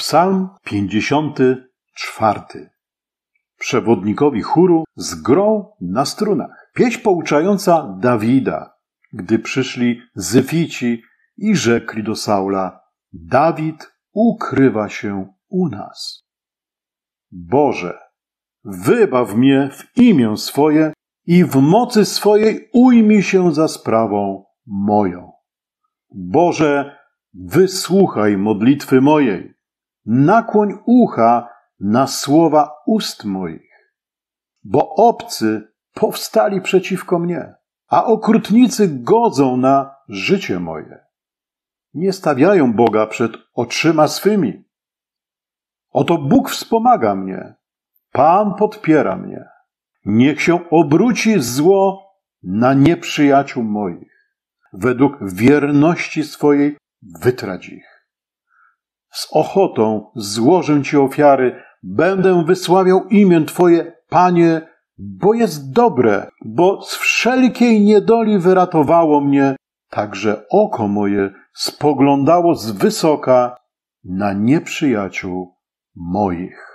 Psalm 54. Przewodnikowi chóru z grą na strunach. Pieśń pouczająca Dawida, gdy przyszli Zyfici i rzekli do Saula: Dawid ukrywa się u nas. Boże, wybaw mnie w imię swoje i w mocy swojej ujmij się za sprawą moją. Boże, wysłuchaj modlitwy mojej nakłoń ucha na słowa ust moich, bo obcy powstali przeciwko mnie, a okrutnicy godzą na życie moje. Nie stawiają Boga przed oczyma swymi. Oto Bóg wspomaga mnie, Pan podpiera mnie. Niech się obróci zło na nieprzyjaciół moich. Według wierności swojej wytrać ich. Z ochotą złożę Ci ofiary, będę wysławiał imię Twoje, Panie, bo jest dobre, bo z wszelkiej niedoli wyratowało mnie, także oko moje spoglądało z wysoka na nieprzyjaciół moich.